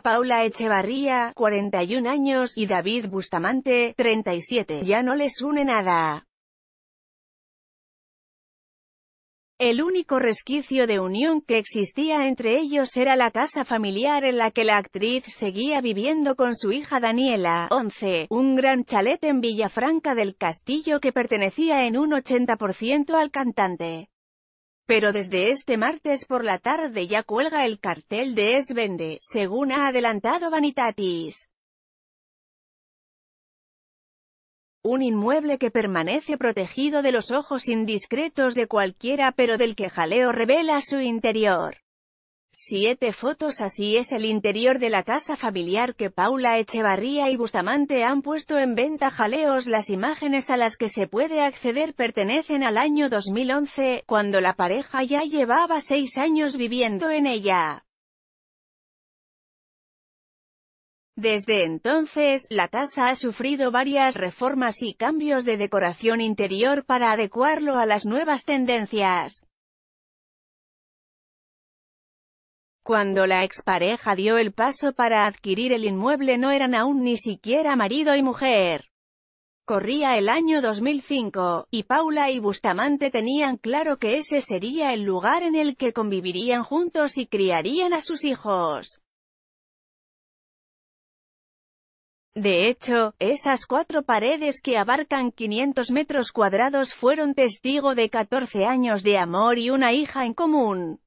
Paula Echevarría, 41 años, y David Bustamante, 37. Ya no les une nada. El único resquicio de unión que existía entre ellos era la casa familiar en la que la actriz seguía viviendo con su hija Daniela, 11, un gran chalet en Villafranca del Castillo que pertenecía en un 80% al cantante. Pero desde este martes por la tarde ya cuelga el cartel de Es según ha adelantado Vanitatis. un inmueble que permanece protegido de los ojos indiscretos de cualquiera pero del que jaleo revela su interior. Siete fotos Así es el interior de la casa familiar que Paula Echevarría y Bustamante han puesto en venta jaleos. Las imágenes a las que se puede acceder pertenecen al año 2011, cuando la pareja ya llevaba seis años viviendo en ella. Desde entonces, la casa ha sufrido varias reformas y cambios de decoración interior para adecuarlo a las nuevas tendencias. Cuando la expareja dio el paso para adquirir el inmueble no eran aún ni siquiera marido y mujer. Corría el año 2005, y Paula y Bustamante tenían claro que ese sería el lugar en el que convivirían juntos y criarían a sus hijos. De hecho, esas cuatro paredes que abarcan 500 metros cuadrados fueron testigo de 14 años de amor y una hija en común.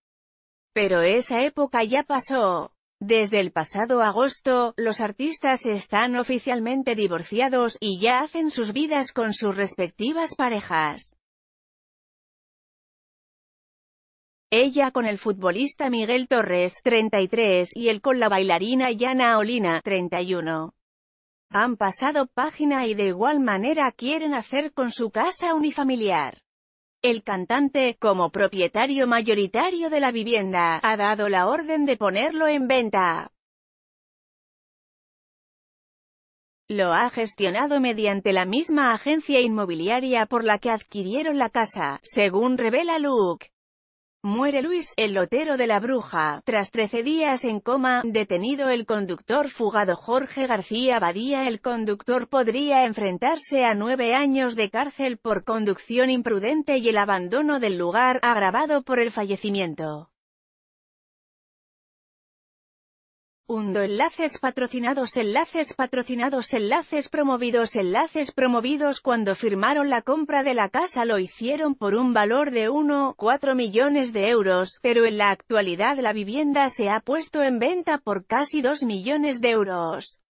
Pero esa época ya pasó. Desde el pasado agosto, los artistas están oficialmente divorciados, y ya hacen sus vidas con sus respectivas parejas. Ella con el futbolista Miguel Torres, 33, y él con la bailarina Yana Olina, 31. Han pasado página y de igual manera quieren hacer con su casa unifamiliar. El cantante, como propietario mayoritario de la vivienda, ha dado la orden de ponerlo en venta. Lo ha gestionado mediante la misma agencia inmobiliaria por la que adquirieron la casa, según revela Luke. Muere Luis, el lotero de la bruja, tras 13 días en coma, detenido el conductor fugado Jorge García Badía. El conductor podría enfrentarse a nueve años de cárcel por conducción imprudente y el abandono del lugar, agravado por el fallecimiento. Hundo enlaces patrocinados enlaces patrocinados enlaces promovidos enlaces promovidos cuando firmaron la compra de la casa lo hicieron por un valor de 1,4 millones de euros, pero en la actualidad la vivienda se ha puesto en venta por casi 2 millones de euros.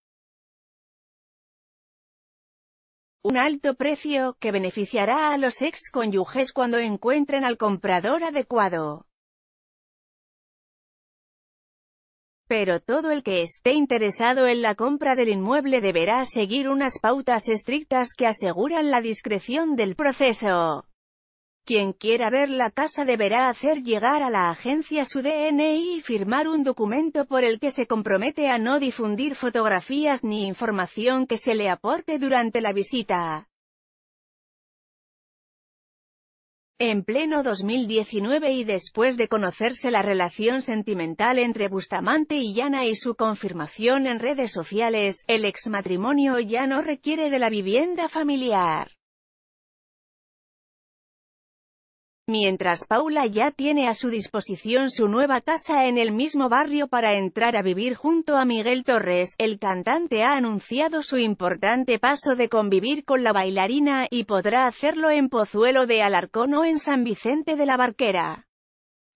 Un alto precio, que beneficiará a los ex cónyuges cuando encuentren al comprador adecuado. Pero todo el que esté interesado en la compra del inmueble deberá seguir unas pautas estrictas que aseguran la discreción del proceso. Quien quiera ver la casa deberá hacer llegar a la agencia su DNI y firmar un documento por el que se compromete a no difundir fotografías ni información que se le aporte durante la visita. En pleno 2019 y después de conocerse la relación sentimental entre Bustamante y Yana y su confirmación en redes sociales, el exmatrimonio ya no requiere de la vivienda familiar. mientras Paula ya tiene a su disposición su nueva casa en el mismo barrio para entrar a vivir junto a Miguel Torres, el cantante ha anunciado su importante paso de convivir con la bailarina, y podrá hacerlo en Pozuelo de Alarcón o en San Vicente de la Barquera.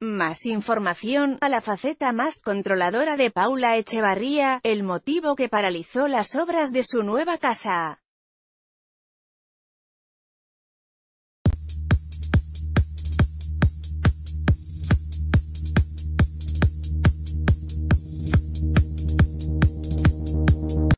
Más información, a la faceta más controladora de Paula Echevarría, el motivo que paralizó las obras de su nueva casa.